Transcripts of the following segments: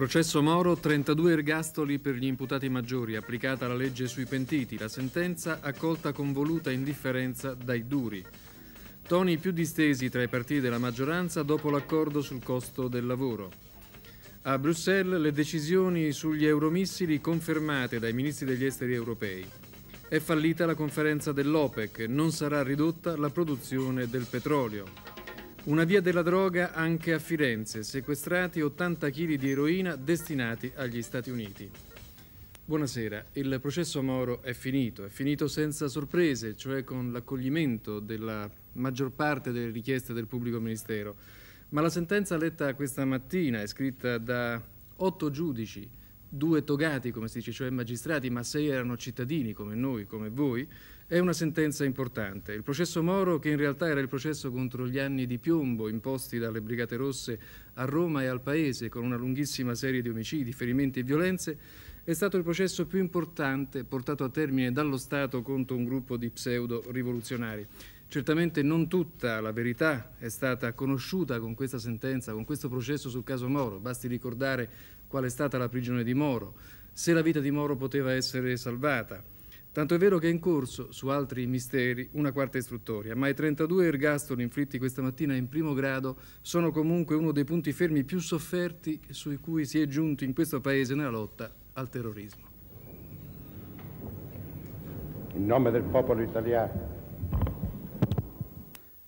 Processo Moro, 32 ergastoli per gli imputati maggiori, applicata la legge sui pentiti, la sentenza accolta con voluta indifferenza dai duri. Toni più distesi tra i partiti della maggioranza dopo l'accordo sul costo del lavoro. A Bruxelles le decisioni sugli euromissili confermate dai ministri degli esteri europei. È fallita la conferenza dell'OPEC, non sarà ridotta la produzione del petrolio. Una via della droga anche a Firenze, sequestrati 80 kg di eroina destinati agli Stati Uniti. Buonasera, il processo a Moro è finito, è finito senza sorprese, cioè con l'accoglimento della maggior parte delle richieste del pubblico ministero, ma la sentenza letta questa mattina è scritta da otto giudici, due togati come si dice, cioè magistrati, ma sei erano cittadini come noi, come voi, è una sentenza importante. Il processo Moro, che in realtà era il processo contro gli anni di piombo imposti dalle Brigate Rosse a Roma e al Paese con una lunghissima serie di omicidi, ferimenti e violenze, è stato il processo più importante portato a termine dallo Stato contro un gruppo di pseudo-rivoluzionari. Certamente non tutta la verità è stata conosciuta con questa sentenza, con questo processo sul caso Moro. Basti ricordare qual è stata la prigione di Moro, se la vita di Moro poteva essere salvata Tanto è vero che è in corso, su altri misteri, una quarta istruttoria, ma i 32 ergastoli inflitti questa mattina in primo grado sono comunque uno dei punti fermi più sofferti sui cui si è giunto in questo Paese nella lotta al terrorismo. In nome del popolo italiano.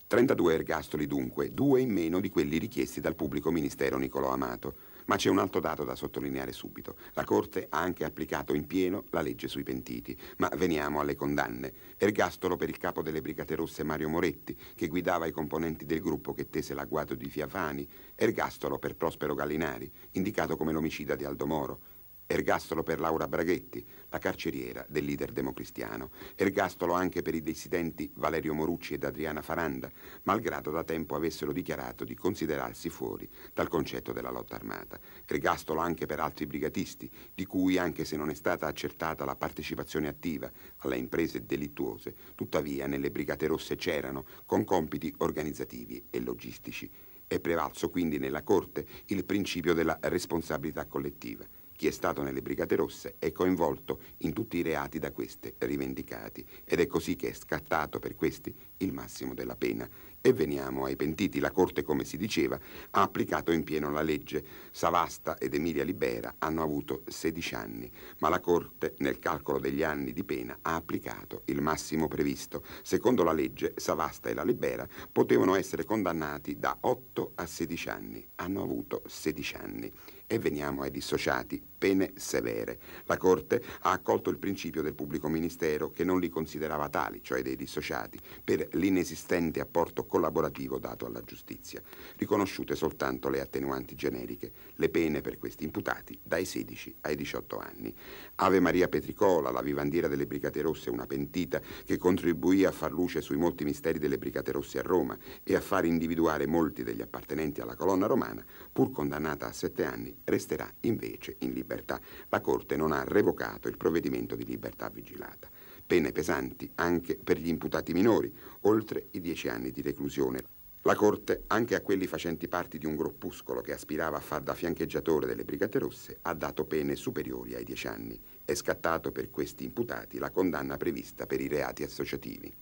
32 ergastoli dunque, due in meno di quelli richiesti dal pubblico ministero Nicolò Amato. Ma c'è un altro dato da sottolineare subito. La Corte ha anche applicato in pieno la legge sui pentiti. Ma veniamo alle condanne. Ergastolo per il capo delle Brigate Rosse Mario Moretti, che guidava i componenti del gruppo che tese l'agguato di Fiafani. Ergastolo per Prospero Gallinari, indicato come l'omicida di Aldo Moro. Ergastolo per Laura Braghetti, la carceriera del leader democristiano. Ergastolo anche per i dissidenti Valerio Morucci ed Adriana Faranda, malgrado da tempo avessero dichiarato di considerarsi fuori dal concetto della lotta armata. Ergastolo anche per altri brigatisti, di cui, anche se non è stata accertata la partecipazione attiva alle imprese delittuose, tuttavia nelle Brigate Rosse c'erano, con compiti organizzativi e logistici. È prevalso quindi nella Corte il principio della responsabilità collettiva. Chi è stato nelle Brigate Rosse è coinvolto in tutti i reati da queste rivendicati ed è così che è scattato per questi il massimo della pena. E veniamo ai pentiti. La Corte, come si diceva, ha applicato in pieno la legge. Savasta ed Emilia Libera hanno avuto 16 anni, ma la Corte, nel calcolo degli anni di pena, ha applicato il massimo previsto. Secondo la legge, Savasta e la Libera potevano essere condannati da 8 a 16 anni. Hanno avuto 16 anni. E veniamo ai dissociati, pene severe. La Corte ha accolto il principio del pubblico ministero che non li considerava tali, cioè dei dissociati, per l'inesistente apporto collaborativo dato alla giustizia. Riconosciute soltanto le attenuanti generiche, le pene per questi imputati dai 16 ai 18 anni. Ave Maria Petricola, la vivandiera delle Brigate Rosse, una pentita che contribuì a far luce sui molti misteri delle Brigate Rosse a Roma e a far individuare molti degli appartenenti alla colonna romana, pur condannata a 7 anni, resterà invece in libertà. La Corte non ha revocato il provvedimento di libertà vigilata. Pene pesanti anche per gli imputati minori, oltre i dieci anni di reclusione. La Corte, anche a quelli facenti parte di un gruppuscolo che aspirava a far da fiancheggiatore delle Brigate Rosse, ha dato pene superiori ai dieci anni. È scattato per questi imputati la condanna prevista per i reati associativi.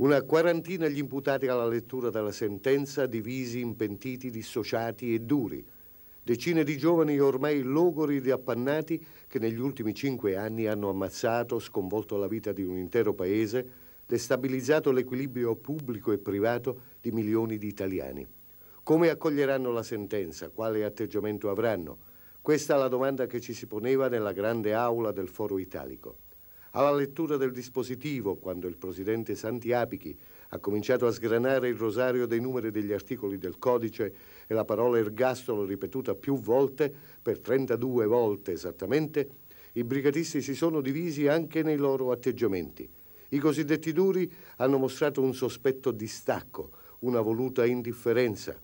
Una quarantina gli imputati alla lettura della sentenza, divisi in pentiti, dissociati e duri. Decine di giovani ormai logori di appannati che negli ultimi cinque anni hanno ammazzato, sconvolto la vita di un intero paese, destabilizzato l'equilibrio pubblico e privato di milioni di italiani. Come accoglieranno la sentenza? Quale atteggiamento avranno? Questa è la domanda che ci si poneva nella grande aula del Foro Italico alla lettura del dispositivo, quando il presidente Santiapichi ha cominciato a sgranare il rosario dei numeri degli articoli del codice e la parola ergastolo ripetuta più volte, per 32 volte esattamente, i brigatisti si sono divisi anche nei loro atteggiamenti. I cosiddetti duri hanno mostrato un sospetto distacco, una voluta indifferenza.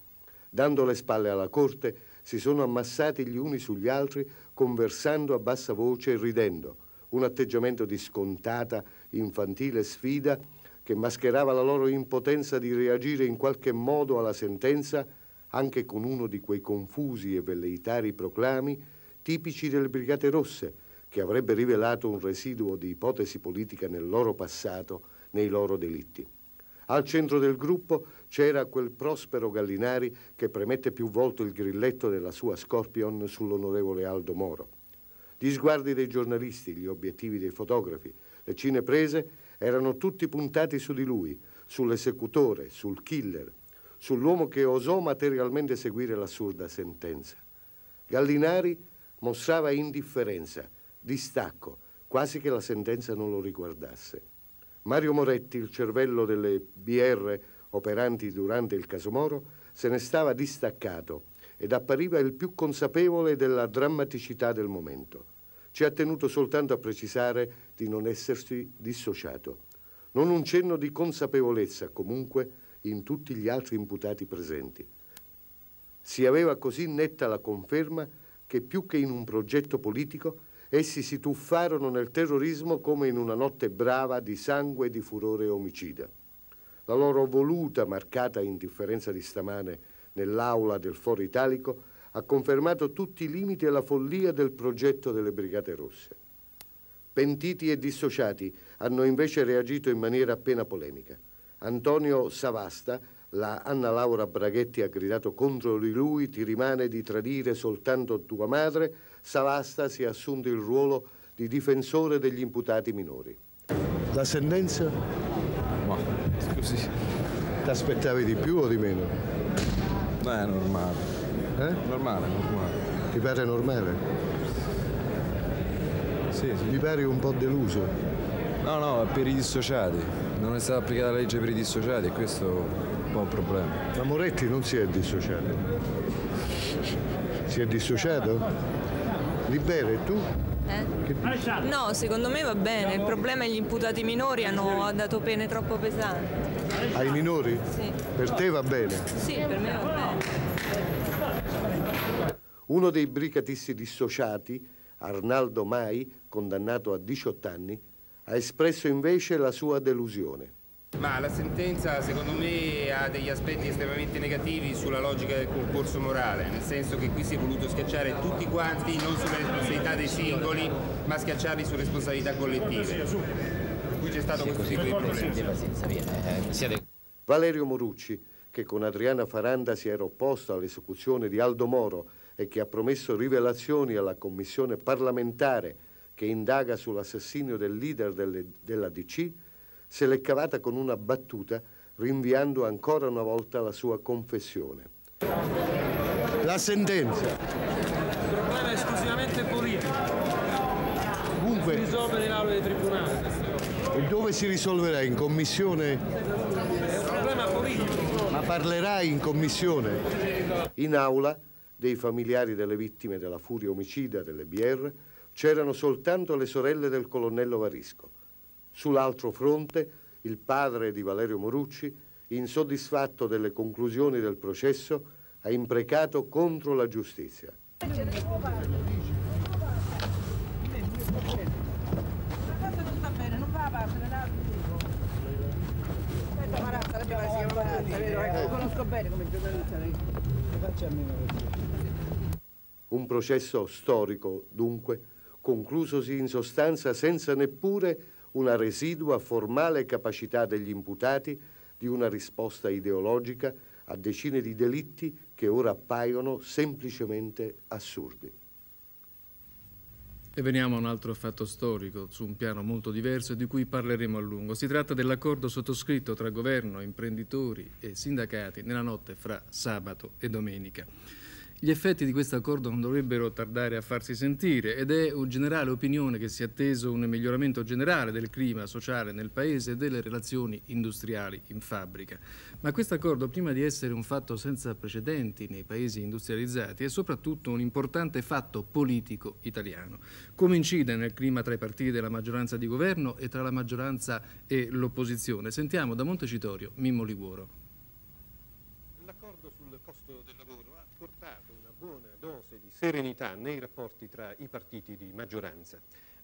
Dando le spalle alla corte, si sono ammassati gli uni sugli altri, conversando a bassa voce e ridendo un atteggiamento di scontata, infantile sfida che mascherava la loro impotenza di reagire in qualche modo alla sentenza anche con uno di quei confusi e velleitari proclami tipici delle Brigate Rosse, che avrebbe rivelato un residuo di ipotesi politica nel loro passato, nei loro delitti. Al centro del gruppo c'era quel prospero Gallinari che premette più volte il grilletto della sua Scorpion sull'onorevole Aldo Moro. Gli sguardi dei giornalisti, gli obiettivi dei fotografi, le cineprese erano tutti puntati su di lui, sull'esecutore, sul killer, sull'uomo che osò materialmente seguire l'assurda sentenza. Gallinari mostrava indifferenza, distacco, quasi che la sentenza non lo riguardasse. Mario Moretti, il cervello delle BR operanti durante il caso Moro, se ne stava distaccato ed appariva il più consapevole della drammaticità del momento ci ha tenuto soltanto a precisare di non essersi dissociato. Non un cenno di consapevolezza, comunque, in tutti gli altri imputati presenti. Si aveva così netta la conferma che più che in un progetto politico essi si tuffarono nel terrorismo come in una notte brava di sangue e di furore omicida. La loro voluta, marcata indifferenza di stamane nell'aula del Foro Italico ha confermato tutti i limiti e la follia del progetto delle Brigate Rosse. Pentiti e dissociati hanno invece reagito in maniera appena polemica. Antonio Savasta, la Anna Laura Braghetti ha gridato contro di lui, ti rimane di tradire soltanto tua madre, Savasta si è assunto il ruolo di difensore degli imputati minori. La sentenza? Ma scusi. Ti aspettavi di più o di meno? Beh, normale. Eh? Normale, normale. Ti pare normale? Sì, sì. Ti pare un po' deluso? No, no, per i dissociati. Non è stata applicata la legge per i dissociati e questo è un po' un problema. Ma Moretti non si è dissociato. Si è dissociato? Libera e tu? Eh? No, secondo me va bene, il problema è che gli imputati minori hanno dato pene troppo pesanti. Ai minori? Sì. Per te va bene? Sì, per me va bene. Uno dei brigatisti dissociati, Arnaldo Mai, condannato a 18 anni, ha espresso invece la sua delusione. Ma la sentenza secondo me ha degli aspetti estremamente negativi sulla logica del concorso morale, nel senso che qui si è voluto schiacciare tutti quanti non sulle responsabilità dei singoli, ma schiacciarli su responsabilità collettive. Qui c'è stato questo tipo di problema. Eh, eh, Valerio Morucci, che con Adriana Faranda si era opposto all'esecuzione di Aldo Moro e che ha promesso rivelazioni alla commissione parlamentare che indaga sull'assassinio del leader delle, della DC, se l'è cavata con una battuta rinviando ancora una volta la sua confessione. La sentenza. Il problema è esclusivamente politico. Dunque, si risolve in aula di tribunale. E dove si risolverà? In commissione? È un problema politico. Ma parlerai in commissione? In aula dei familiari delle vittime della furia omicida delle BR c'erano soltanto le sorelle del colonnello Varisco. Sull'altro fronte, il padre di Valerio Morucci, insoddisfatto delle conclusioni del processo, ha imprecato contro la giustizia. Ecco, conosco bene come giornalista un processo storico, dunque, conclusosi in sostanza senza neppure una residua formale capacità degli imputati di una risposta ideologica a decine di delitti che ora appaiono semplicemente assurdi. E veniamo a un altro fatto storico, su un piano molto diverso e di cui parleremo a lungo. Si tratta dell'accordo sottoscritto tra governo, imprenditori e sindacati nella notte fra sabato e domenica. Gli effetti di questo accordo non dovrebbero tardare a farsi sentire ed è un generale opinione che si è atteso un miglioramento generale del clima sociale nel Paese e delle relazioni industriali in fabbrica. Ma questo accordo, prima di essere un fatto senza precedenti nei Paesi industrializzati, è soprattutto un importante fatto politico italiano. Come incide nel clima tra i partiti della maggioranza di governo e tra la maggioranza e l'opposizione? Sentiamo da Montecitorio Mimmo Liguoro. serenità nei rapporti tra i partiti di maggioranza.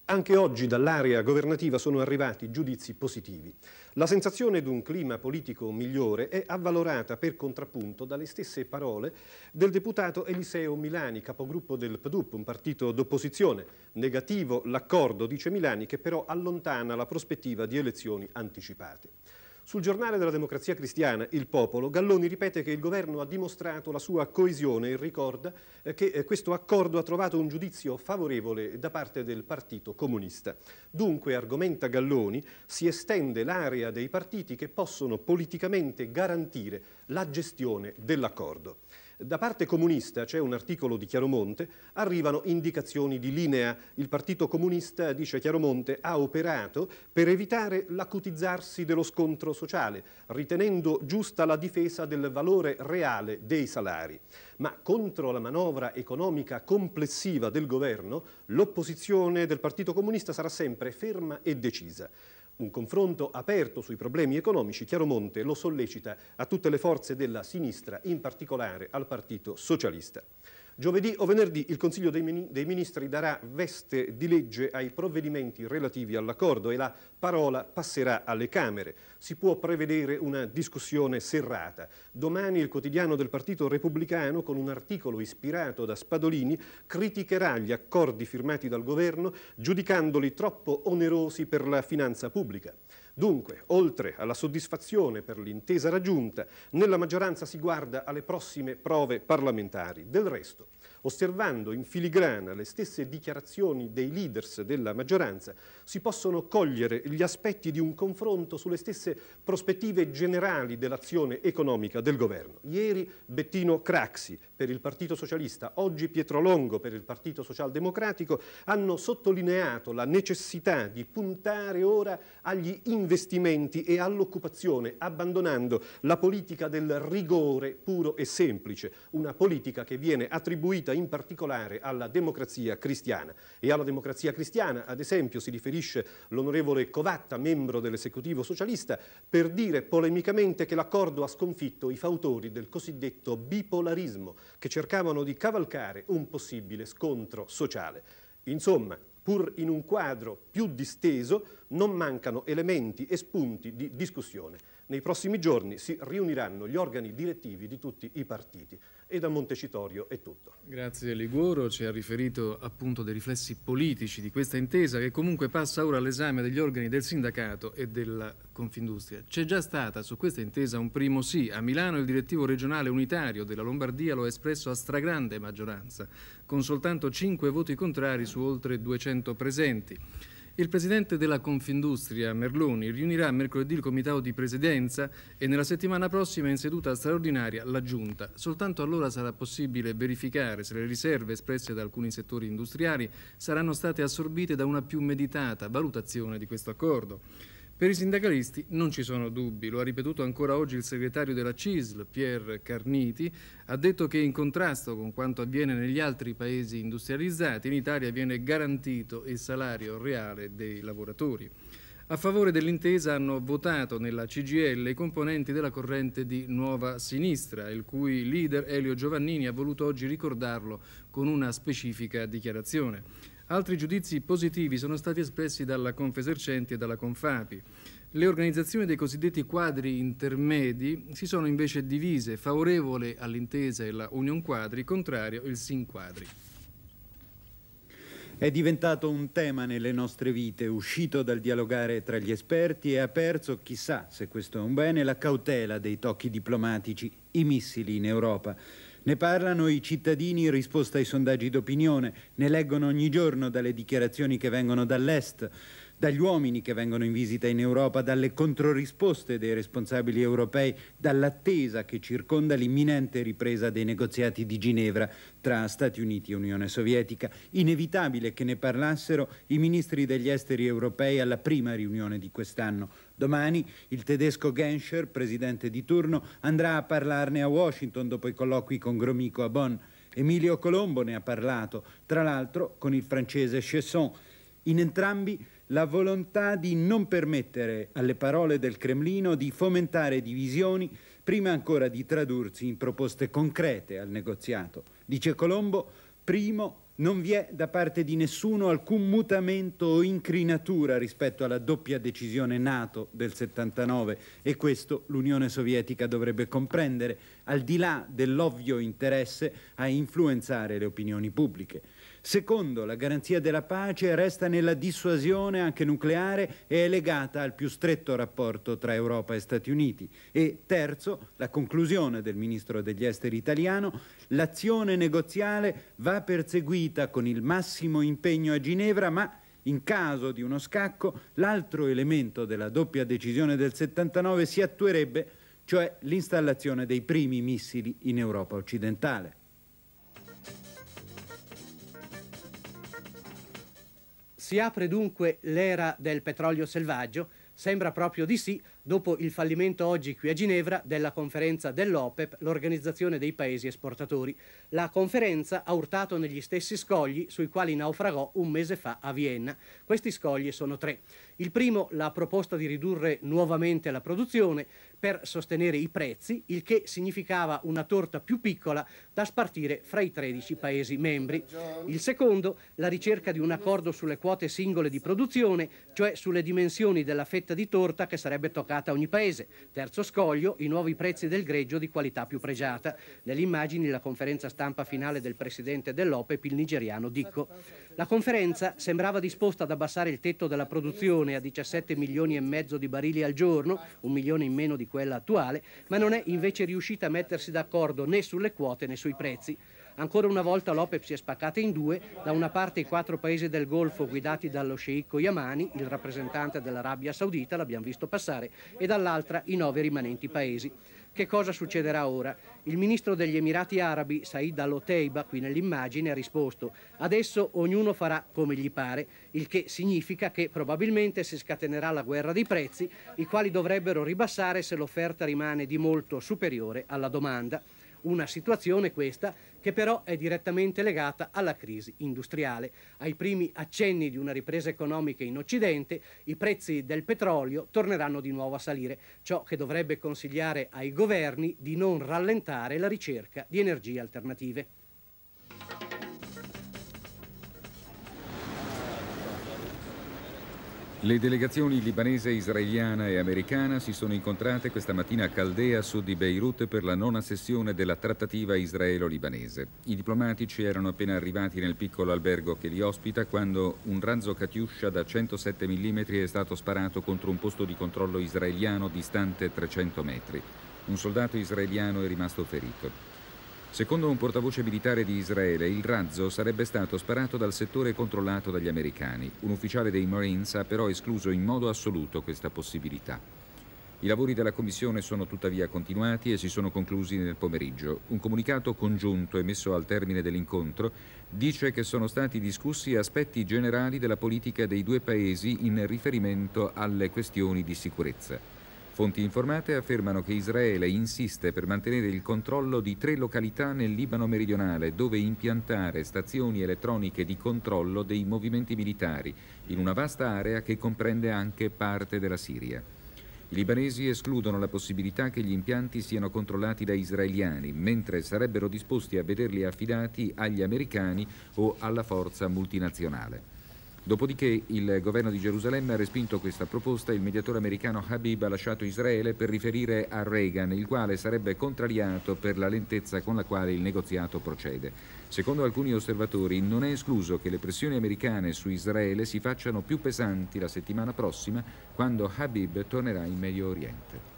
Anche oggi dall'area governativa sono arrivati giudizi positivi. La sensazione di un clima politico migliore è avvalorata per contrappunto dalle stesse parole del deputato Eliseo Milani, capogruppo del PDUP, un partito d'opposizione. Negativo l'accordo, dice Milani, che però allontana la prospettiva di elezioni anticipate. Sul giornale della democrazia cristiana, Il Popolo, Galloni ripete che il governo ha dimostrato la sua coesione e ricorda eh, che eh, questo accordo ha trovato un giudizio favorevole da parte del Partito Comunista. Dunque, argomenta Galloni, si estende l'area dei partiti che possono politicamente garantire la gestione dell'accordo. Da parte comunista, c'è un articolo di Chiaromonte, arrivano indicazioni di linea. Il Partito Comunista, dice Chiaromonte, ha operato per evitare l'acutizzarsi dello scontro sociale, ritenendo giusta la difesa del valore reale dei salari. Ma contro la manovra economica complessiva del governo, l'opposizione del Partito Comunista sarà sempre ferma e decisa un confronto aperto sui problemi economici, Chiaromonte lo sollecita a tutte le forze della sinistra, in particolare al Partito Socialista. Giovedì o venerdì il Consiglio dei Ministri darà veste di legge ai provvedimenti relativi all'accordo e la parola passerà alle Camere. Si può prevedere una discussione serrata. Domani il quotidiano del Partito Repubblicano, con un articolo ispirato da Spadolini, criticherà gli accordi firmati dal Governo giudicandoli troppo onerosi per la finanza pubblica. Dunque, oltre alla soddisfazione per l'intesa raggiunta, nella maggioranza si guarda alle prossime prove parlamentari. Del resto, osservando in filigrana le stesse dichiarazioni dei leaders della maggioranza, si possono cogliere gli aspetti di un confronto sulle stesse prospettive generali dell'azione economica del governo. Ieri Bettino Craxi per il Partito Socialista, oggi Pietro Longo per il Partito Socialdemocratico hanno sottolineato la necessità di puntare ora agli investimenti e all'occupazione, abbandonando la politica del rigore puro e semplice, una politica che viene attribuita riferita in particolare alla democrazia cristiana. E alla democrazia cristiana, ad esempio, si riferisce l'onorevole Covatta, membro dell'esecutivo socialista, per dire polemicamente che l'accordo ha sconfitto i fautori del cosiddetto bipolarismo, che cercavano di cavalcare un possibile scontro sociale. Insomma, pur in un quadro più disteso, non mancano elementi e spunti di discussione. Nei prossimi giorni si riuniranno gli organi direttivi di tutti i partiti e da Montecitorio è tutto. Grazie Liguoro, ci ha riferito appunto dei riflessi politici di questa intesa che comunque passa ora all'esame degli organi del sindacato e della Confindustria. C'è già stata su questa intesa un primo sì, a Milano il direttivo regionale unitario della Lombardia lo ha espresso a stragrande maggioranza, con soltanto 5 voti contrari su oltre 200 presenti. Il presidente della Confindustria, Merloni, riunirà mercoledì il comitato di presidenza e nella settimana prossima in seduta straordinaria la Giunta. Soltanto allora sarà possibile verificare se le riserve espresse da alcuni settori industriali saranno state assorbite da una più meditata valutazione di questo accordo. Per i sindacalisti non ci sono dubbi, lo ha ripetuto ancora oggi il segretario della CISL, Pier Carniti, ha detto che in contrasto con quanto avviene negli altri paesi industrializzati, in Italia viene garantito il salario reale dei lavoratori. A favore dell'intesa hanno votato nella CGL i componenti della corrente di Nuova Sinistra, il cui leader Elio Giovannini ha voluto oggi ricordarlo con una specifica dichiarazione. Altri giudizi positivi sono stati espressi dalla Confesercenti e dalla Confapi. Le organizzazioni dei cosiddetti quadri intermedi si sono invece divise, favorevole all'intesa e la Union Quadri, contrario il Sin Quadri. È diventato un tema nelle nostre vite, uscito dal dialogare tra gli esperti e ha perso, chissà se questo è un bene, la cautela dei tocchi diplomatici, i missili in Europa. Ne parlano i cittadini in risposta ai sondaggi d'opinione, ne leggono ogni giorno dalle dichiarazioni che vengono dall'Est dagli uomini che vengono in visita in Europa, dalle controrisposte dei responsabili europei, dall'attesa che circonda l'imminente ripresa dei negoziati di Ginevra tra Stati Uniti e Unione Sovietica. Inevitabile che ne parlassero i ministri degli esteri europei alla prima riunione di quest'anno. Domani il tedesco Genscher, presidente di turno, andrà a parlarne a Washington dopo i colloqui con Gromico a Bonn. Emilio Colombo ne ha parlato, tra l'altro con il francese Chesson. In entrambi la volontà di non permettere alle parole del Cremlino di fomentare divisioni prima ancora di tradursi in proposte concrete al negoziato. Dice Colombo, primo, non vi è da parte di nessuno alcun mutamento o incrinatura rispetto alla doppia decisione NATO del 79 e questo l'Unione Sovietica dovrebbe comprendere, al di là dell'ovvio interesse a influenzare le opinioni pubbliche. Secondo, la garanzia della pace resta nella dissuasione anche nucleare e è legata al più stretto rapporto tra Europa e Stati Uniti. E terzo, la conclusione del ministro degli esteri italiano, l'azione negoziale va perseguita con il massimo impegno a Ginevra, ma in caso di uno scacco, l'altro elemento della doppia decisione del 79 si attuerebbe, cioè l'installazione dei primi missili in Europa occidentale. Si apre dunque l'era del petrolio selvaggio? Sembra proprio di sì, dopo il fallimento oggi qui a Ginevra della conferenza dell'OPEP, l'organizzazione dei paesi esportatori. La conferenza ha urtato negli stessi scogli sui quali naufragò un mese fa a Vienna. Questi scogli sono tre. Il primo, la proposta di ridurre nuovamente la produzione per sostenere i prezzi, il che significava una torta più piccola da spartire fra i 13 Paesi membri. Il secondo, la ricerca di un accordo sulle quote singole di produzione, cioè sulle dimensioni della fetta di torta che sarebbe toccata collocata a ogni paese. Terzo scoglio, i nuovi prezzi del greggio di qualità più pregiata. Nelle immagini la conferenza stampa finale del presidente dell'OPEP, il nigeriano Dicco. La conferenza sembrava disposta ad abbassare il tetto della produzione a 17 milioni e mezzo di barili al giorno, un milione in meno di quella attuale, ma non è invece riuscita a mettersi d'accordo né sulle quote né sui prezzi. Ancora una volta l'OPEP si è spaccata in due, da una parte i quattro paesi del Golfo guidati dallo sceicco Yamani, il rappresentante dell'Arabia Saudita, l'abbiamo visto passare, e dall'altra i nove rimanenti paesi. Che cosa succederà ora? Il ministro degli Emirati Arabi, Said al-Oteiba, qui nell'immagine, ha risposto adesso ognuno farà come gli pare, il che significa che probabilmente si scatenerà la guerra dei prezzi, i quali dovrebbero ribassare se l'offerta rimane di molto superiore alla domanda. Una situazione questa che però è direttamente legata alla crisi industriale. Ai primi accenni di una ripresa economica in Occidente, i prezzi del petrolio torneranno di nuovo a salire, ciò che dovrebbe consigliare ai governi di non rallentare la ricerca di energie alternative. Le delegazioni libanese, israeliana e americana si sono incontrate questa mattina a Caldea, a sud di Beirut, per la nona sessione della trattativa israelo-libanese. I diplomatici erano appena arrivati nel piccolo albergo che li ospita quando un razzo Katyusha da 107 mm è stato sparato contro un posto di controllo israeliano distante 300 metri. Un soldato israeliano è rimasto ferito. Secondo un portavoce militare di Israele, il razzo sarebbe stato sparato dal settore controllato dagli americani. Un ufficiale dei Marines ha però escluso in modo assoluto questa possibilità. I lavori della Commissione sono tuttavia continuati e si sono conclusi nel pomeriggio. Un comunicato congiunto emesso al termine dell'incontro dice che sono stati discussi aspetti generali della politica dei due Paesi in riferimento alle questioni di sicurezza. Fonti informate affermano che Israele insiste per mantenere il controllo di tre località nel Libano meridionale dove impiantare stazioni elettroniche di controllo dei movimenti militari in una vasta area che comprende anche parte della Siria. I libanesi escludono la possibilità che gli impianti siano controllati da israeliani, mentre sarebbero disposti a vederli affidati agli americani o alla forza multinazionale. Dopodiché il governo di Gerusalemme ha respinto questa proposta il mediatore americano Habib ha lasciato Israele per riferire a Reagan, il quale sarebbe contrariato per la lentezza con la quale il negoziato procede. Secondo alcuni osservatori non è escluso che le pressioni americane su Israele si facciano più pesanti la settimana prossima quando Habib tornerà in Medio Oriente.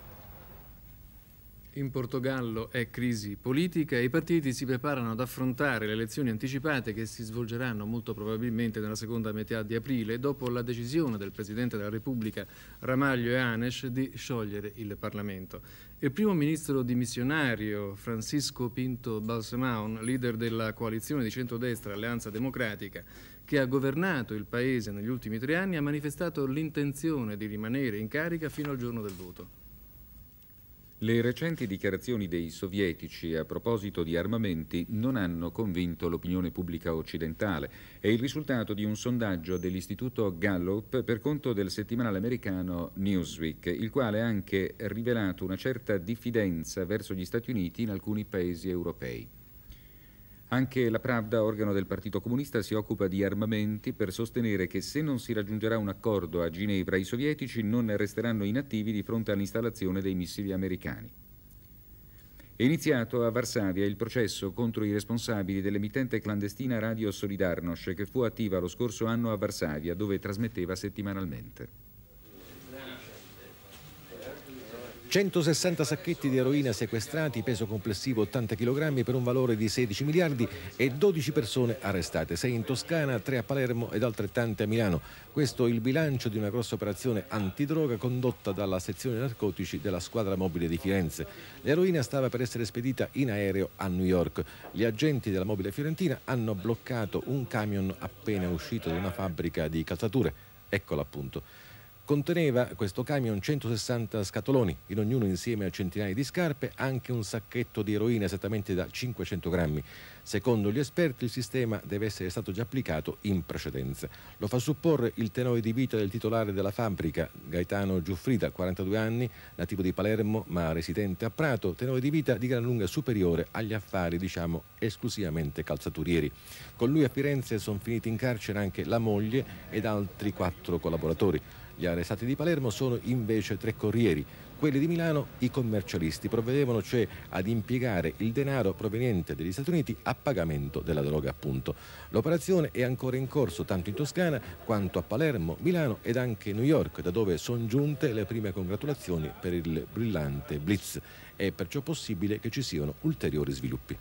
In Portogallo è crisi politica e i partiti si preparano ad affrontare le elezioni anticipate che si svolgeranno molto probabilmente nella seconda metà di aprile dopo la decisione del Presidente della Repubblica Ramaglio e Anes di sciogliere il Parlamento. Il primo ministro dimissionario Francisco Pinto Balsemaun, leader della coalizione di centrodestra Alleanza Democratica, che ha governato il Paese negli ultimi tre anni, ha manifestato l'intenzione di rimanere in carica fino al giorno del voto. Le recenti dichiarazioni dei sovietici a proposito di armamenti non hanno convinto l'opinione pubblica occidentale. È il risultato di un sondaggio dell'istituto Gallup per conto del settimanale americano Newsweek, il quale ha anche rivelato una certa diffidenza verso gli Stati Uniti in alcuni paesi europei. Anche la Pravda, organo del Partito Comunista, si occupa di armamenti per sostenere che se non si raggiungerà un accordo a Ginevra i sovietici non resteranno inattivi di fronte all'installazione dei missili americani. È iniziato a Varsavia il processo contro i responsabili dell'emittente clandestina Radio Solidarnosc che fu attiva lo scorso anno a Varsavia dove trasmetteva settimanalmente. 160 sacchetti di eroina sequestrati, peso complessivo 80 kg per un valore di 16 miliardi e 12 persone arrestate, 6 in Toscana, 3 a Palermo ed altrettante a Milano. Questo è il bilancio di una grossa operazione antidroga condotta dalla sezione narcotici della squadra mobile di Firenze. L'eroina stava per essere spedita in aereo a New York. Gli agenti della mobile fiorentina hanno bloccato un camion appena uscito da una fabbrica di calzature. Eccolo appunto. Conteneva questo camion 160 scatoloni, in ognuno insieme a centinaia di scarpe, anche un sacchetto di eroina esattamente da 500 grammi. Secondo gli esperti il sistema deve essere stato già applicato in precedenza. Lo fa supporre il tenore di vita del titolare della fabbrica, Gaetano Giuffrida, 42 anni, nativo di Palermo ma residente a Prato, tenore di vita di gran lunga superiore agli affari, diciamo, esclusivamente calzaturieri. Con lui a Firenze sono finiti in carcere anche la moglie ed altri quattro collaboratori. Gli arrestati di Palermo sono invece tre corrieri. Quelli di Milano, i commercialisti, provvedevano cioè ad impiegare il denaro proveniente dagli Stati Uniti a pagamento della droga appunto. L'operazione è ancora in corso tanto in Toscana quanto a Palermo, Milano ed anche New York, da dove sono giunte le prime congratulazioni per il brillante blitz. È perciò possibile che ci siano ulteriori sviluppi.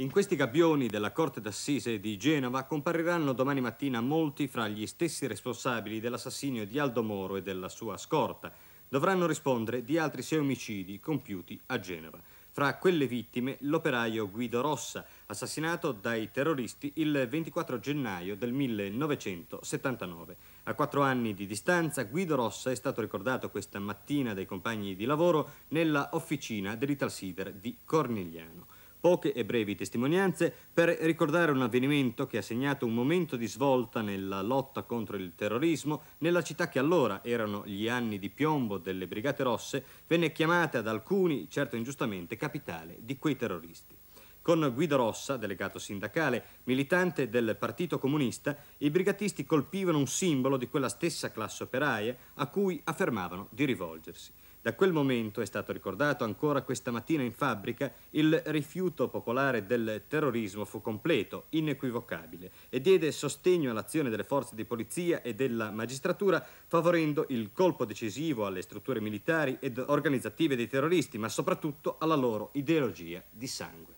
In questi gabbioni della Corte d'Assise di Genova compariranno domani mattina molti fra gli stessi responsabili dell'assassinio di Aldo Moro e della sua scorta. Dovranno rispondere di altri sei omicidi compiuti a Genova. Fra quelle vittime l'operaio Guido Rossa, assassinato dai terroristi il 24 gennaio del 1979. A quattro anni di distanza Guido Rossa è stato ricordato questa mattina dai compagni di lavoro nella officina dell'Italsider di Cornigliano poche e brevi testimonianze per ricordare un avvenimento che ha segnato un momento di svolta nella lotta contro il terrorismo nella città che allora erano gli anni di piombo delle Brigate Rosse, venne chiamata da alcuni, certo ingiustamente, capitale di quei terroristi. Con Guido Rossa, delegato sindacale, militante del Partito Comunista, i brigatisti colpivano un simbolo di quella stessa classe operaia a cui affermavano di rivolgersi. Da quel momento è stato ricordato ancora questa mattina in fabbrica, il rifiuto popolare del terrorismo fu completo, inequivocabile e diede sostegno all'azione delle forze di polizia e della magistratura, favorendo il colpo decisivo alle strutture militari ed organizzative dei terroristi, ma soprattutto alla loro ideologia di sangue.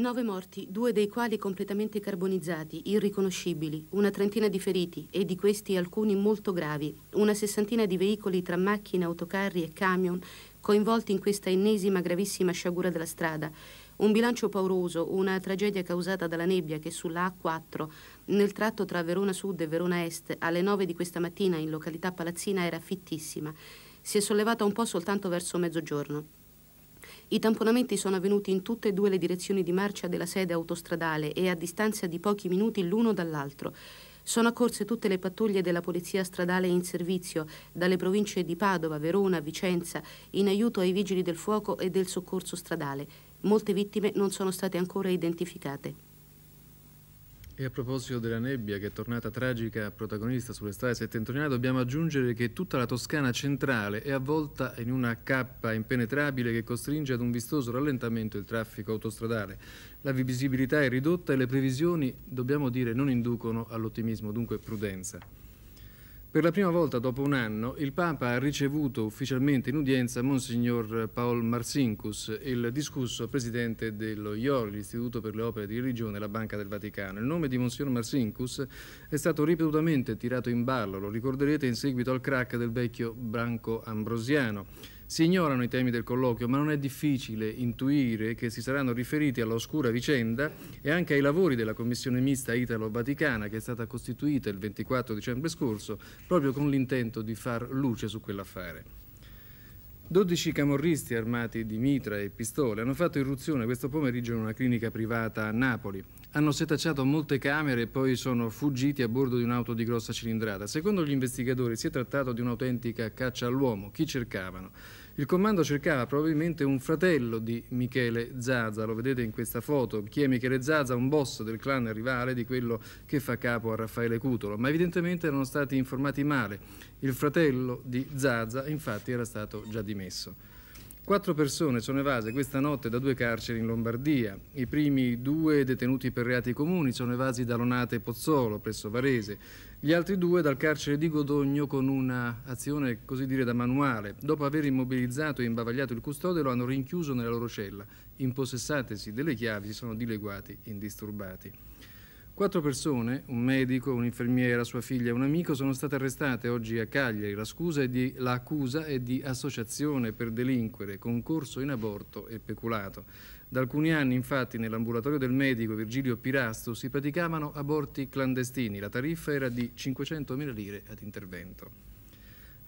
Nove morti, due dei quali completamente carbonizzati, irriconoscibili, una trentina di feriti e di questi alcuni molto gravi, una sessantina di veicoli tra macchine, autocarri e camion coinvolti in questa ennesima gravissima sciagura della strada, un bilancio pauroso, una tragedia causata dalla nebbia che sulla A4, nel tratto tra Verona Sud e Verona Est, alle nove di questa mattina in località Palazzina era fittissima. Si è sollevata un po' soltanto verso mezzogiorno. I tamponamenti sono avvenuti in tutte e due le direzioni di marcia della sede autostradale e a distanza di pochi minuti l'uno dall'altro. Sono accorse tutte le pattuglie della polizia stradale in servizio dalle province di Padova, Verona, Vicenza in aiuto ai vigili del fuoco e del soccorso stradale. Molte vittime non sono state ancora identificate. E a proposito della nebbia che è tornata tragica protagonista sulle strade settentrionali, dobbiamo aggiungere che tutta la Toscana centrale è avvolta in una cappa impenetrabile che costringe ad un vistoso rallentamento il traffico autostradale. La visibilità è ridotta e le previsioni, dobbiamo dire, non inducono all'ottimismo, dunque prudenza. Per la prima volta dopo un anno il Papa ha ricevuto ufficialmente in udienza Monsignor Paul Marsinkus, il discusso presidente dello IOR, l'Istituto per le Opere di Religione e la Banca del Vaticano. Il nome di Monsignor Marsinkus è stato ripetutamente tirato in ballo, lo ricorderete in seguito al crack del vecchio Branco Ambrosiano si ignorano i temi del colloquio, ma non è difficile intuire che si saranno riferiti all'oscura vicenda e anche ai lavori della commissione mista italo-vaticana che è stata costituita il 24 dicembre scorso proprio con l'intento di far luce su quell'affare. 12 camorristi armati di mitra e pistole hanno fatto irruzione questo pomeriggio in una clinica privata a Napoli hanno setacciato molte camere e poi sono fuggiti a bordo di un'auto di grossa cilindrata. Secondo gli investigatori si è trattato di un'autentica caccia all'uomo. Chi cercavano? Il comando cercava probabilmente un fratello di Michele Zaza, lo vedete in questa foto. Chi è Michele Zaza? Un boss del clan rivale di quello che fa capo a Raffaele Cutolo, ma evidentemente erano stati informati male. Il fratello di Zaza infatti era stato già dimesso. Quattro persone sono evase questa notte da due carceri in Lombardia. I primi due detenuti per reati comuni sono evasi da Lonate e Pozzolo, presso Varese. Gli altri due dal carcere di Godogno con un'azione così dire da manuale. Dopo aver immobilizzato e imbavagliato il custode lo hanno rinchiuso nella loro cella. Impossessatesi delle chiavi si sono dileguati indisturbati. Quattro persone, un medico, un'infermiera, sua figlia e un amico, sono state arrestate oggi a Cagliari. L'accusa è, di, l'accusa è di associazione per delinquere, concorso in aborto e peculato. Da alcuni anni, infatti, nell'ambulatorio del medico Virgilio Pirasto si praticavano aborti clandestini. La tariffa era di 500.000 lire ad intervento.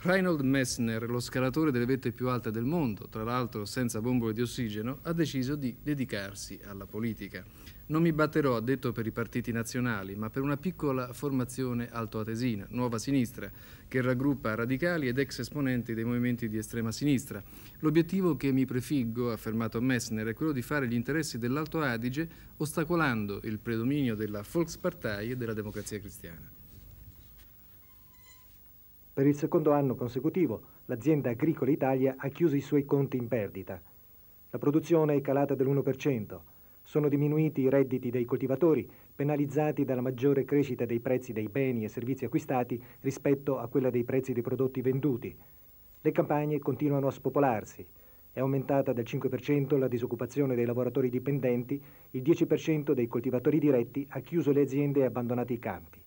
Reinhold Messner, lo scalatore delle vette più alte del mondo, tra l'altro senza bombole di ossigeno, ha deciso di dedicarsi alla politica. Non mi batterò, ha detto, per i partiti nazionali, ma per una piccola formazione altoatesina, Nuova Sinistra, che raggruppa radicali ed ex esponenti dei movimenti di estrema sinistra. L'obiettivo che mi prefiggo, ha affermato Messner, è quello di fare gli interessi dell'Alto Adige ostacolando il predominio della Volkspartei e della Democrazia Cristiana. Per il secondo anno consecutivo l'azienda agricola Italia ha chiuso i suoi conti in perdita. La produzione è calata dell'1%, sono diminuiti i redditi dei coltivatori, penalizzati dalla maggiore crescita dei prezzi dei beni e servizi acquistati rispetto a quella dei prezzi dei prodotti venduti. Le campagne continuano a spopolarsi. È aumentata del 5% la disoccupazione dei lavoratori dipendenti, il 10% dei coltivatori diretti ha chiuso le aziende e abbandonato i campi.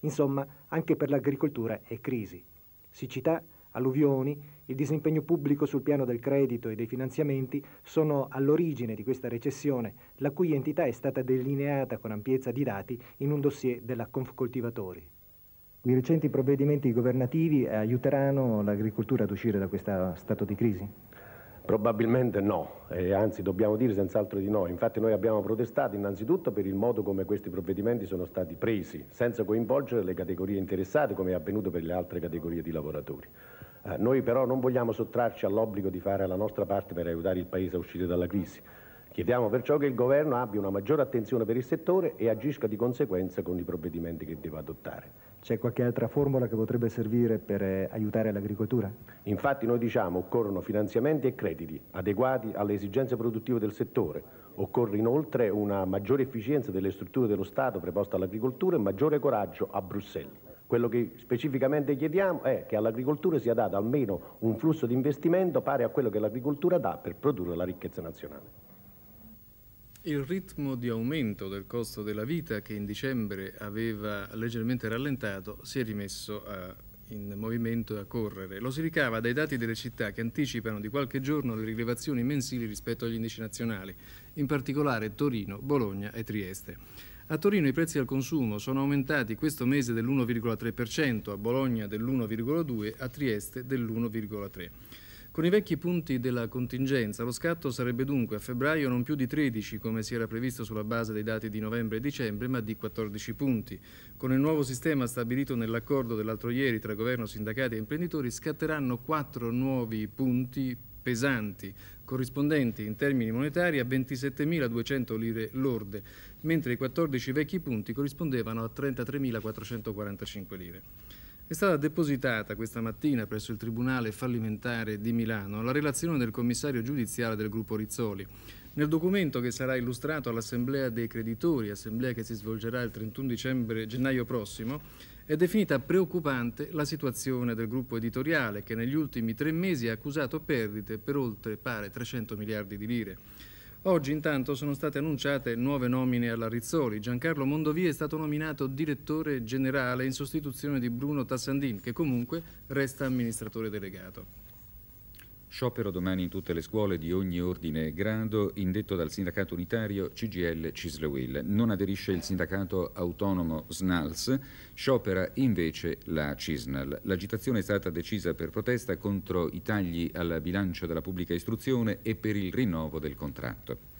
Insomma, anche per l'agricoltura è crisi. Siccità, alluvioni, il disimpegno pubblico sul piano del credito e dei finanziamenti sono all'origine di questa recessione, la cui entità è stata delineata con ampiezza di dati in un dossier della Confcoltivatori. I recenti provvedimenti governativi aiuteranno l'agricoltura ad uscire da questo stato di crisi? Probabilmente no, e anzi dobbiamo dire senz'altro di no. Infatti noi abbiamo protestato innanzitutto per il modo come questi provvedimenti sono stati presi, senza coinvolgere le categorie interessate come è avvenuto per le altre categorie di lavoratori. Eh, noi però non vogliamo sottrarci all'obbligo di fare la nostra parte per aiutare il Paese a uscire dalla crisi. Chiediamo perciò che il governo abbia una maggiore attenzione per il settore e agisca di conseguenza con i provvedimenti che deve adottare. C'è qualche altra formula che potrebbe servire per eh, aiutare l'agricoltura? Infatti noi diciamo occorrono finanziamenti e crediti adeguati alle esigenze produttive del settore. Occorre inoltre una maggiore efficienza delle strutture dello Stato preposte all'agricoltura e maggiore coraggio a Bruxelles. Quello che specificamente chiediamo è che all'agricoltura sia dato almeno un flusso di investimento pari a quello che l'agricoltura dà per produrre la ricchezza nazionale il ritmo di aumento del costo della vita che in dicembre aveva leggermente rallentato si è rimesso a, eh, in movimento e a correre. Lo si ricava dai dati delle città che anticipano di qualche giorno le rilevazioni mensili rispetto agli indici nazionali, in particolare Torino, Bologna e Trieste. A Torino i prezzi al consumo sono aumentati questo mese dell'1,3%, a Bologna dell'1,2%, a Trieste dell'1,3%. Con i vecchi punti della contingenza, lo scatto sarebbe dunque a febbraio non più di 13, come si era previsto sulla base dei dati di novembre e dicembre, ma di 14 punti. Con il nuovo sistema stabilito nell'accordo dell'altro ieri tra governo, sindacati e imprenditori, scatteranno quattro nuovi punti pesanti, corrispondenti in termini monetari a 27.200 lire lorde, mentre i 14 vecchi punti corrispondevano a 33.445 lire. È stata depositata questa mattina presso il Tribunale fallimentare di Milano la relazione del commissario giudiziale del gruppo Rizzoli. Nel documento che sarà illustrato all'Assemblea dei creditori, assemblea che si svolgerà il 31 dicembre, gennaio prossimo, è definita preoccupante la situazione del gruppo editoriale che negli ultimi tre mesi ha accusato perdite per oltre pare 300 miliardi di lire. Oggi intanto sono state annunciate nuove nomine alla Rizzoli. Giancarlo Mondovì è stato nominato direttore generale in sostituzione di Bruno Tassandin, che comunque resta amministratore delegato. Sciopero domani in tutte le scuole di ogni ordine e grado, indetto dal sindacato unitario CGL Cislewil. Non aderisce il sindacato autonomo SNALS, sciopera invece la CISNAL. L'agitazione è stata decisa per protesta contro i tagli al bilancio della pubblica istruzione e per il rinnovo del contratto.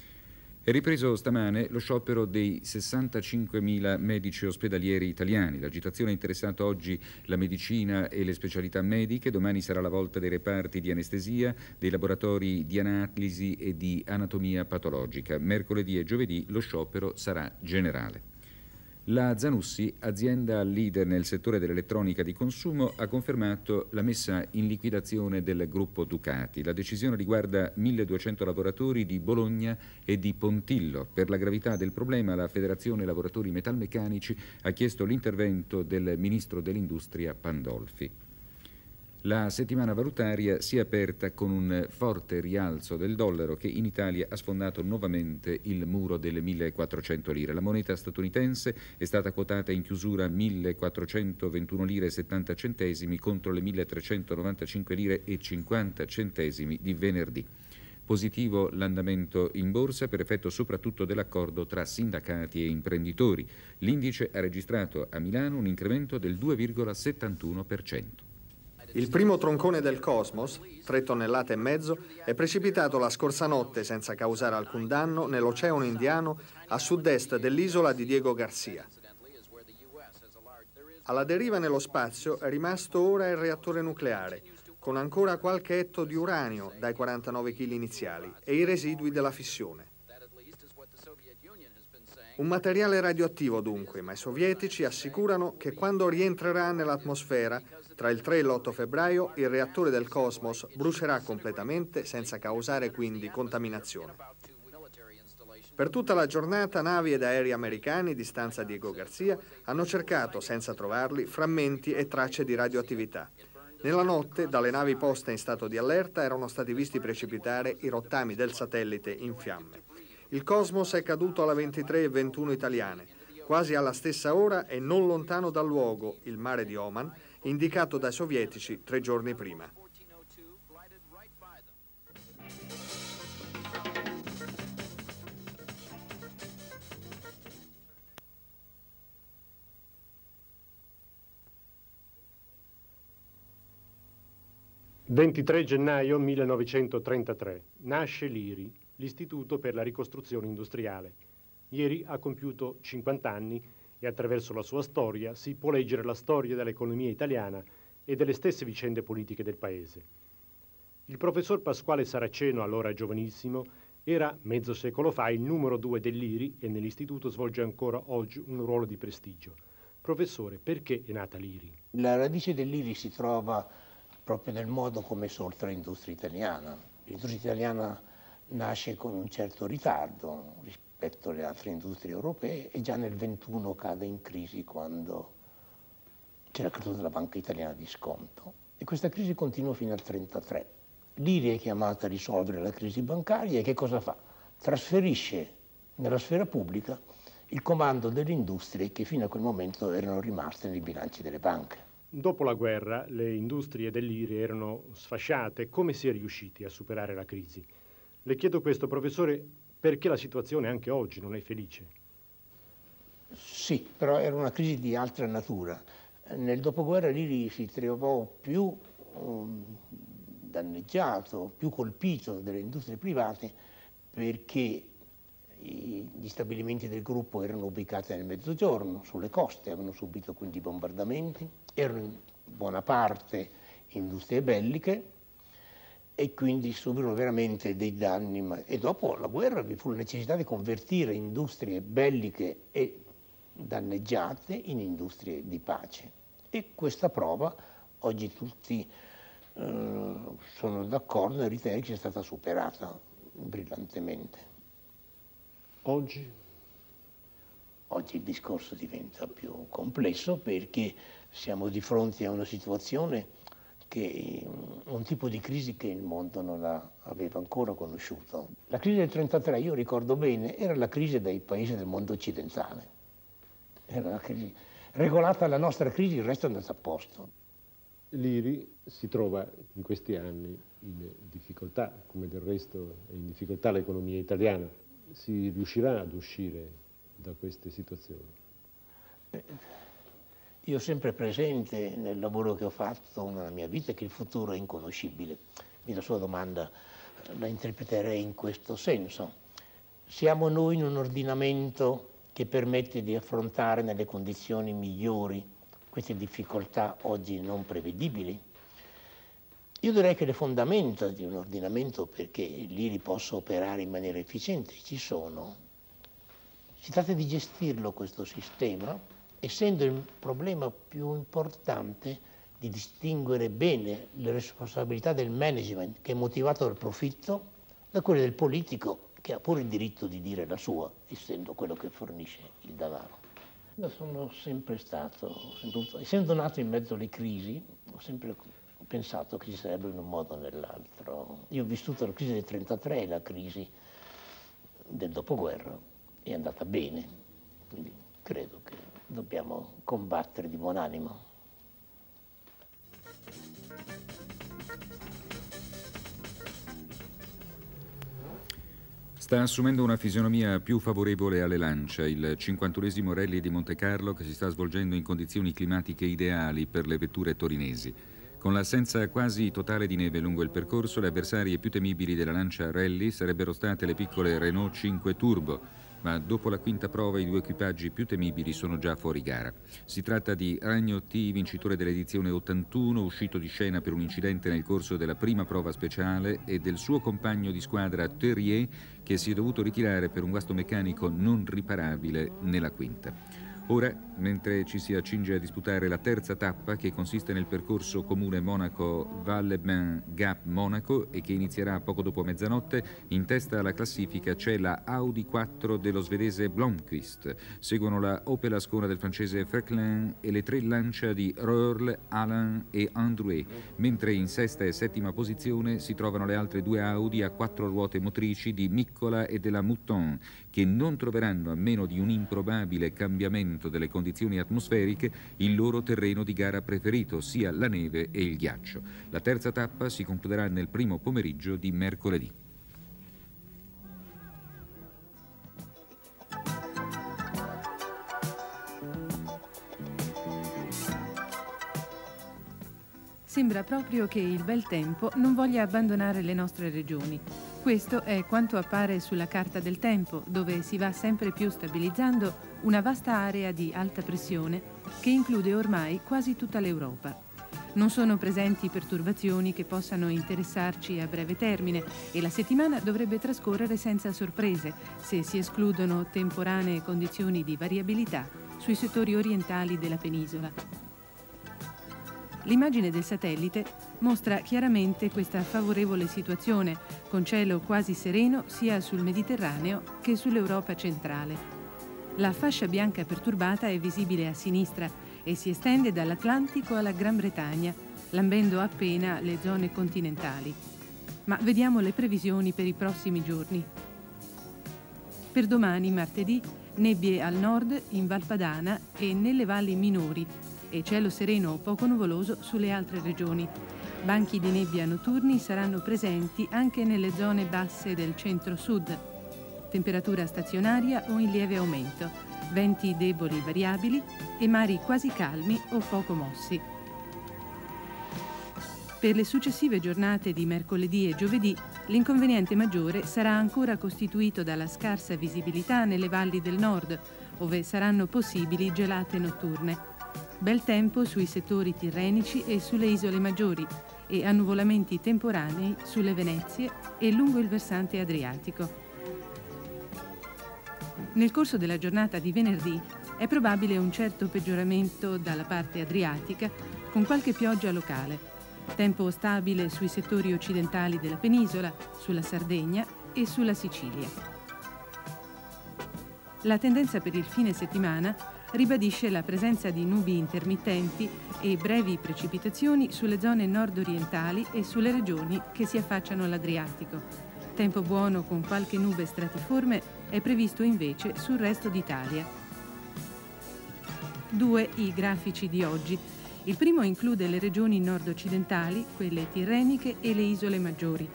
È ripreso stamane lo sciopero dei 65.000 medici ospedalieri italiani. L'agitazione ha interessato oggi la medicina e le specialità mediche, domani sarà la volta dei reparti di anestesia, dei laboratori di analisi e di anatomia patologica. Mercoledì e giovedì lo sciopero sarà generale. La Zanussi, azienda leader nel settore dell'elettronica di consumo, ha confermato la messa in liquidazione del gruppo Ducati. La decisione riguarda 1200 lavoratori di Bologna e di Pontillo. Per la gravità del problema la Federazione Lavoratori Metalmeccanici ha chiesto l'intervento del ministro dell'Industria Pandolfi. La settimana valutaria si è aperta con un forte rialzo del dollaro che in Italia ha sfondato nuovamente il muro delle 1400 lire. La moneta statunitense è stata quotata in chiusura 1421 lire e 70 centesimi contro le 1395 lire e 50 centesimi di venerdì. Positivo l'andamento in borsa per effetto soprattutto dell'accordo tra sindacati e imprenditori. L'indice ha registrato a Milano un incremento del 2,71%. Il primo troncone del Cosmos, 3 tonnellate e mezzo, è precipitato la scorsa notte senza causare alcun danno nell'Oceano Indiano a sud-est dell'isola di Diego Garcia. Alla deriva nello spazio è rimasto ora il reattore nucleare, con ancora qualche etto di uranio dai 49 kg iniziali e i residui della fissione. Un materiale radioattivo dunque, ma i sovietici assicurano che quando rientrerà nell'atmosfera tra il 3 e l'8 febbraio il reattore del Cosmos brucerà completamente senza causare quindi contaminazione. Per tutta la giornata navi ed aerei americani di stanza Diego Garzia hanno cercato, senza trovarli, frammenti e tracce di radioattività. Nella notte, dalle navi poste in stato di allerta, erano stati visti precipitare i rottami del satellite in fiamme. Il Cosmos è caduto alla 23 e 21 italiane, quasi alla stessa ora e non lontano dal luogo, il mare di Oman, indicato dai sovietici tre giorni prima. «23 gennaio 1933. Nasce l'IRI, l'Istituto per la ricostruzione industriale. Ieri ha compiuto 50 anni e attraverso la sua storia si può leggere la storia dell'economia italiana e delle stesse vicende politiche del Paese. Il professor Pasquale Saraceno, allora giovanissimo, era mezzo secolo fa il numero due dell'IRI e nell'istituto svolge ancora oggi un ruolo di prestigio. Professore, perché è nata l'IRI? La radice dell'IRI si trova proprio nel modo come è sorta l'industria italiana. L'industria italiana nasce con un certo ritardo rispetto rispetto alle altre industrie europee e già nel 21 cade in crisi quando c'è la caduta della banca italiana di sconto e questa crisi continua fino al 33. L'IRI è chiamata a risolvere la crisi bancaria e che cosa fa? Trasferisce nella sfera pubblica il comando delle industrie che fino a quel momento erano rimaste nei bilanci delle banche. Dopo la guerra le industrie dell'IRI erano sfasciate. Come si è riusciti a superare la crisi? Le chiedo questo, professore, perché la situazione anche oggi non è felice. Sì, però era una crisi di altra natura. Nel dopoguerra l'Iri si trovò più um, danneggiato, più colpito delle industrie private perché i, gli stabilimenti del gruppo erano ubicati nel mezzogiorno, sulle coste, avevano subito quindi bombardamenti, erano in buona parte industrie belliche e quindi subirono veramente dei danni. E dopo la guerra vi fu la necessità di convertire industrie belliche e danneggiate in industrie di pace. E questa prova oggi tutti eh, sono d'accordo e ritengo che sia stata superata brillantemente. Oggi? Oggi il discorso diventa più complesso perché siamo di fronte a una situazione che mm, un tipo di crisi che il mondo non aveva ancora conosciuto. La crisi del 1933, io ricordo bene, era la crisi dei paesi del mondo occidentale. Era una crisi regolata la nostra crisi, il resto è andato a posto. L'IRI si trova in questi anni in difficoltà, come del resto è in difficoltà l'economia italiana. Si riuscirà ad uscire da queste situazioni? Eh io ho sempre presente nel lavoro che ho fatto nella mia vita che il futuro è inconoscibile. Quindi la sua domanda eh, la interpreterei in questo senso. Siamo noi in un ordinamento che permette di affrontare nelle condizioni migliori queste difficoltà oggi non prevedibili? Io direi che le fondamenta di un ordinamento perché lì li possa operare in maniera efficiente ci sono. Si tratta di gestirlo questo sistema essendo il problema più importante di distinguere bene le responsabilità del management che è motivato dal profitto da quelle del politico che ha pure il diritto di dire la sua, essendo quello che fornisce il denaro. Io sono sempre stato, sempre, essendo nato in mezzo alle crisi, ho sempre pensato che ci sarebbe in un modo o nell'altro. Io ho vissuto la crisi del 1933 e la crisi del dopoguerra, è andata bene, quindi credo che dobbiamo combattere di buon animo. Sta assumendo una fisionomia più favorevole alle lancia, il 51 esimo rally di Monte Carlo che si sta svolgendo in condizioni climatiche ideali per le vetture torinesi. Con l'assenza quasi totale di neve lungo il percorso, le avversarie più temibili della lancia rally sarebbero state le piccole Renault 5 Turbo, ma dopo la quinta prova i due equipaggi più temibili sono già fuori gara. Si tratta di Ragno T, vincitore dell'edizione 81, uscito di scena per un incidente nel corso della prima prova speciale, e del suo compagno di squadra Terrier, che si è dovuto ritirare per un guasto meccanico non riparabile nella quinta. Ora, mentre ci si accinge a disputare la terza tappa che consiste nel percorso comune Monaco-Vallebin-Gap-Monaco e che inizierà poco dopo mezzanotte, in testa alla classifica c'è la Audi 4 dello svedese Blomqvist, seguono la Opel Ascona del francese Freklin e le tre Lancia di Röhrl, Alain e Androuet, mentre in sesta e settima posizione si trovano le altre due Audi a quattro ruote motrici di Miccola e della Mouton, che non troveranno, a meno di un improbabile cambiamento delle condizioni atmosferiche, il loro terreno di gara preferito, sia la neve e il ghiaccio. La terza tappa si concluderà nel primo pomeriggio di mercoledì. Sembra proprio che il bel tempo non voglia abbandonare le nostre regioni. Questo è quanto appare sulla carta del tempo, dove si va sempre più stabilizzando una vasta area di alta pressione che include ormai quasi tutta l'Europa. Non sono presenti perturbazioni che possano interessarci a breve termine e la settimana dovrebbe trascorrere senza sorprese se si escludono temporanee condizioni di variabilità sui settori orientali della penisola. L'immagine del satellite mostra chiaramente questa favorevole situazione, con cielo quasi sereno sia sul Mediterraneo che sull'Europa centrale. La fascia bianca perturbata è visibile a sinistra e si estende dall'Atlantico alla Gran Bretagna, lambendo appena le zone continentali. Ma vediamo le previsioni per i prossimi giorni. Per domani, martedì, nebbie al nord, in Valpadana e nelle valli minori e cielo sereno o poco nuvoloso sulle altre regioni. Banchi di nebbia notturni saranno presenti anche nelle zone basse del centro-sud. Temperatura stazionaria o in lieve aumento, venti deboli variabili e mari quasi calmi o poco mossi. Per le successive giornate di mercoledì e giovedì, l'inconveniente maggiore sarà ancora costituito dalla scarsa visibilità nelle valli del nord, dove saranno possibili gelate notturne. Bel tempo sui settori tirrenici e sulle isole maggiori, e annuvolamenti temporanei sulle Venezie e lungo il versante adriatico. Nel corso della giornata di venerdì è probabile un certo peggioramento dalla parte adriatica con qualche pioggia locale. Tempo stabile sui settori occidentali della penisola, sulla Sardegna e sulla Sicilia. La tendenza per il fine settimana è ribadisce la presenza di nubi intermittenti e brevi precipitazioni sulle zone nord-orientali e sulle regioni che si affacciano all'Adriatico. Tempo buono con qualche nube stratiforme è previsto invece sul resto d'Italia. Due i grafici di oggi. Il primo include le regioni nord-occidentali, quelle tirreniche e le isole maggiori.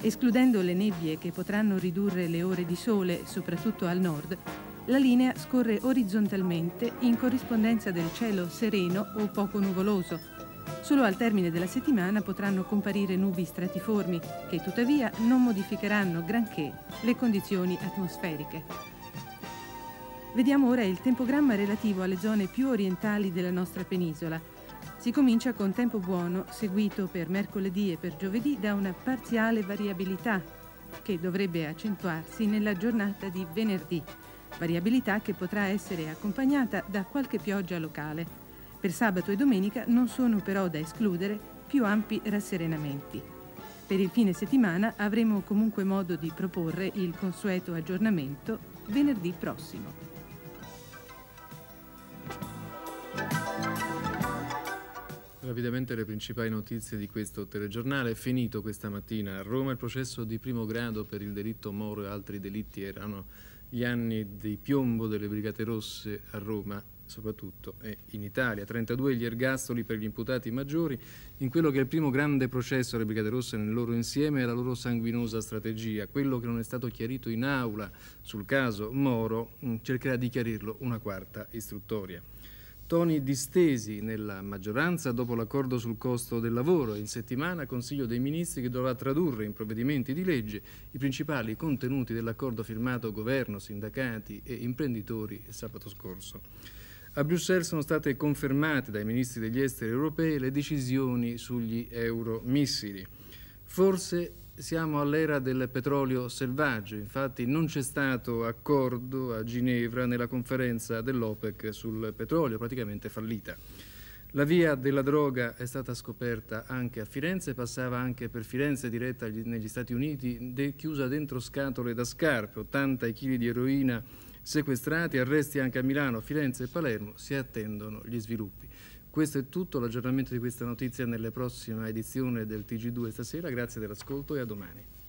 Escludendo le nebbie che potranno ridurre le ore di sole, soprattutto al nord, la linea scorre orizzontalmente in corrispondenza del cielo sereno o poco nuvoloso. Solo al termine della settimana potranno comparire nubi stratiformi che tuttavia non modificheranno granché le condizioni atmosferiche. Vediamo ora il tempogramma relativo alle zone più orientali della nostra penisola. Si comincia con tempo buono, seguito per mercoledì e per giovedì da una parziale variabilità che dovrebbe accentuarsi nella giornata di venerdì variabilità che potrà essere accompagnata da qualche pioggia locale. Per sabato e domenica non sono però da escludere più ampi rasserenamenti. Per il fine settimana avremo comunque modo di proporre il consueto aggiornamento venerdì prossimo. Rapidamente le principali notizie di questo telegiornale. È finito questa mattina a Roma il processo di primo grado per il delitto Moro e altri delitti erano gli anni di piombo delle Brigate Rosse a Roma soprattutto e in Italia, 32 gli ergastoli per gli imputati maggiori, in quello che è il primo grande processo delle Brigate Rosse nel loro insieme e la loro sanguinosa strategia. Quello che non è stato chiarito in aula sul caso Moro mm, cercherà di chiarirlo una quarta istruttoria toni distesi nella maggioranza dopo l'accordo sul costo del lavoro. In settimana Consiglio dei Ministri che dovrà tradurre in provvedimenti di legge i principali contenuti dell'accordo firmato governo, sindacati e imprenditori sabato scorso. A Bruxelles sono state confermate dai ministri degli esteri europei le decisioni sugli euromissili. Forse siamo all'era del petrolio selvaggio, infatti non c'è stato accordo a Ginevra nella conferenza dell'OPEC sul petrolio, praticamente fallita. La via della droga è stata scoperta anche a Firenze, passava anche per Firenze diretta negli Stati Uniti, de chiusa dentro scatole da scarpe, 80 kg di eroina sequestrati, arresti anche a Milano, Firenze e Palermo, si attendono gli sviluppi. Questo è tutto, l'aggiornamento di questa notizia nelle prossime edizioni del TG2 stasera, grazie dell'ascolto e a domani.